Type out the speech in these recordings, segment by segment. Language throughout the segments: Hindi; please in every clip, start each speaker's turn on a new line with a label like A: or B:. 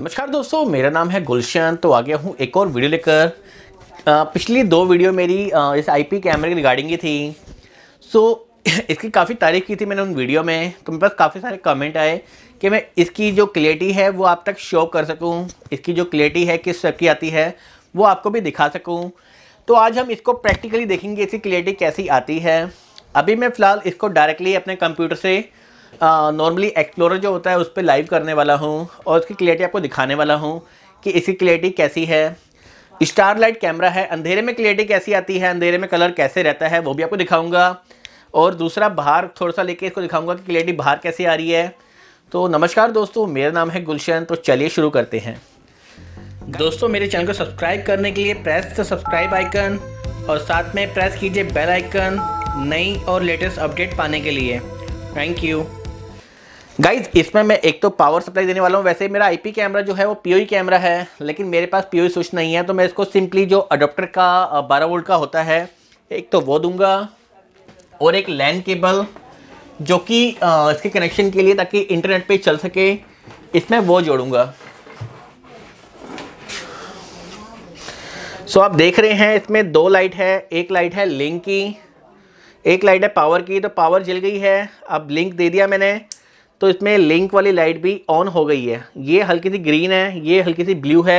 A: नमस्कार दोस्तों मेरा नाम है गुलशन तो आ गया हूँ एक और वीडियो लेकर पिछली दो वीडियो मेरी आ, इस आईपी कैमरे की रिगार्डिंग ही थी सो so, इसकी काफ़ी तारीफ़ की थी मैंने उन वीडियो में तो मेरे पास काफ़ी सारे कमेंट आए कि मैं इसकी जो क्लियरिटी है वो आप तक शो कर सकूँ इसकी जो क्लियरिटी है किस की आती है वो आपको भी दिखा सकूँ तो आज हम इसको प्रैक्टिकली देखेंगे इसकी क्लियरिटी कैसी आती है अभी मैं फ़िलहाल इसको डायरेक्टली अपने कंप्यूटर से नॉर्मली एक्सप्लोरर जो होता है उस पर लाइव करने वाला हूँ और उसकी क्लियरिटी आपको दिखाने वाला हूँ कि इसकी क्लियरिटी कैसी है स्टार लाइट कैमरा है अंधेरे में क्लियरिटी कैसी आती है अंधेरे में कलर कैसे रहता है वो भी आपको दिखाऊंगा और दूसरा बाहर थोड़ा सा लेके इसको दिखाऊंगा कि क्लियरिटी बाहर कैसे आ रही है तो नमस्कार दोस्तों मेरा नाम है गुलशन तो चलिए शुरू करते हैं दोस्तों मेरे चैनल को सब्सक्राइब करने के लिए प्रेस द सब्सक्राइब आइकन और साथ में प्रेस कीजिए बेल आइकन नई और लेटेस्ट अपडेट पाने के लिए थैंक यू गाइज इसमें मैं एक तो पावर सप्लाई देने वाला हूँ वैसे मेरा आईपी कैमरा जो है वो पीओई कैमरा e है लेकिन मेरे पास पीओई स्विच e नहीं है तो मैं इसको सिंपली जो अडोप्टर का बारह वोल्ट का होता है एक तो वो दूंगा और एक लैन केबल जो कि इसके कनेक्शन के लिए ताकि इंटरनेट पे चल सके इसमें वो जोड़ूंगा सो आप देख रहे हैं इसमें दो लाइट है एक लाइट है लिंक की एक लाइट है पावर की तो पावर जल गई है अब लिंक दे दिया मैंने तो इसमें लिंक वाली लाइट भी ऑन हो गई है ये हल्की सी ग्रीन है ये हल्की सी ब्लू है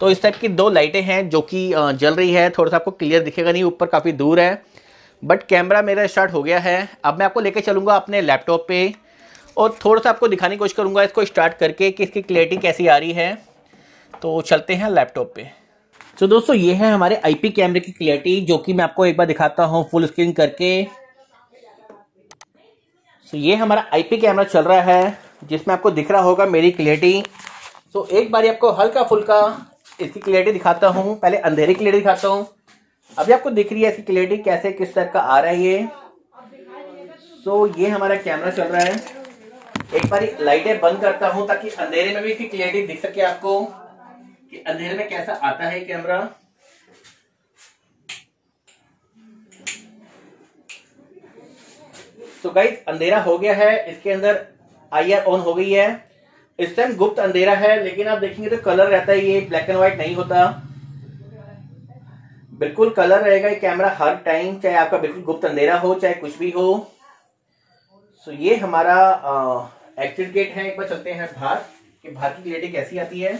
A: तो इस टाइप की दो लाइटें हैं जो कि जल रही है थोड़ा सा आपको क्लियर दिखेगा नहीं ऊपर काफ़ी दूर है बट कैमरा मेरा स्टार्ट हो गया है अब मैं आपको लेके चलूँगा अपने लैपटॉप पे और थोड़ा सा आपको दिखाने की कोशिश करूँगा इसको स्टार्ट करके कि इसकी क्लियरिटी कैसी आ रही है तो चलते हैं लैपटॉप पे तो दोस्तों ये है हमारे आईपी कैमरे की क्लियरिटी जो कि मैं आपको एक बार दिखाता हूँ फुल स्क्रीन करके सो ये हमारा आईपी कैमरा चल रहा है जिसमें आपको दिख रहा होगा मेरी क्लियरिटी सो एक बार आपको हल्का फुल्का इसकी क्लियरिटी दिखाता हूँ पहले अंधेरी क्लियरिटी दिखाता हूँ अभी आपको दिख रही है इसकी क्लियरिटी कैसे किस तरह का आ रहा है ये सो so, ये हमारा कैमरा चल रहा है एक बार लाइटें बंद करता हूँ ताकि अंधेरे में भी इसकी क्लियरिटी दिख सके आपको कि अंधेरे में कैसा आता है कैमरा तो गाइज अंधेरा हो गया है इसके अंदर आई ऑन हो गई है इस टाइम गुप्त अंधेरा है लेकिन आप देखेंगे तो कलर रहता है ये ब्लैक एंड व्हाइट नहीं होता बिल्कुल कलर रहेगा ये कैमरा हर टाइम चाहे आपका बिल्कुल गुप्त अंधेरा हो चाहे कुछ भी हो सो ये हमारा एक्सिट गेट है एक बार चलते हैं बाहर कि बाहर की क्लियरिटी कैसी आती है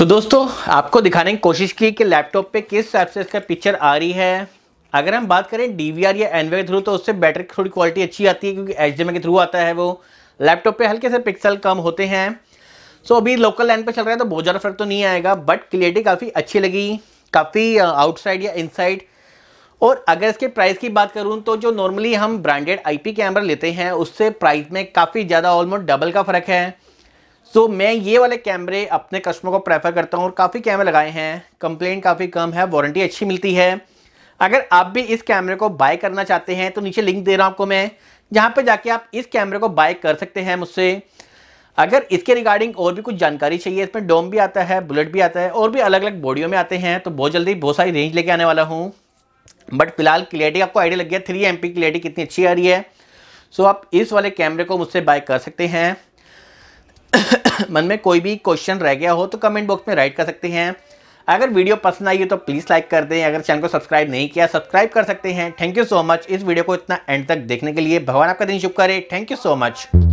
A: सो so, दोस्तों आपको दिखाने की कोशिश की कि लैपटॉप पे किस हिसाब से इसका पिक्चर आ रही है अगर हम बात करें डी या एनवे के थ्रू तो उससे बैटरी की थोड़ी क्वालिटी अच्छी आती है क्योंकि एच के थ्रू आता है वो लैपटॉप पे हल्के से पिक्सल कम होते हैं सो so, अभी लोकल लाइन पे चल रहा है तो बहुत ज़्यादा फर्क तो नहीं आएगा बट क्लियरिटी काफ़ी अच्छी लगी काफ़ी आउटसाइड या इनसाइड और अगर इसके प्राइस की बात करूँ तो जो नॉर्मली हम ब्रांडेड आई कैमरा लेते हैं उससे प्राइस में काफ़ी ज़्यादा ऑलमोस्ट डबल का फ़र्क है सो so, मैं ये वाले कैमरे अपने कस्टमर को प्रेफर करता हूँ और काफ़ी कैमरे लगाए हैं कंप्लेंट काफ़ी कम है वारंटी अच्छी मिलती है अगर आप भी इस कैमरे को बाय करना चाहते हैं तो नीचे लिंक दे रहा हूँ आपको मैं जहाँ पर जाके आप इस कैमरे को बाय कर सकते हैं मुझसे अगर इसके रिगार्डिंग और भी कुछ जानकारी चाहिए इसमें डोम भी आता है बुलेट भी आता है और भी अलग अलग बॉडियों में आते हैं तो बहुत जल्दी बहुत सारी रेंज लेके आने वाला हूँ बट फिलहाल क्लियरिटी आपको आइडिया लग गया थ्री एम क्लियरिटी कितनी अच्छी आ रही है सो आप इस वाले कैमरे को मुझसे बाय कर सकते हैं मन में कोई भी क्वेश्चन रह गया हो तो कमेंट बॉक्स में राइट कर सकते हैं अगर वीडियो पसंद आई है तो प्लीज़ लाइक कर दें अगर चैनल को सब्सक्राइब नहीं किया सब्सक्राइब कर सकते हैं थैंक यू सो मच इस वीडियो को इतना एंड तक देखने के लिए भगवान आपका दिन शुभ करे थैंक यू सो मच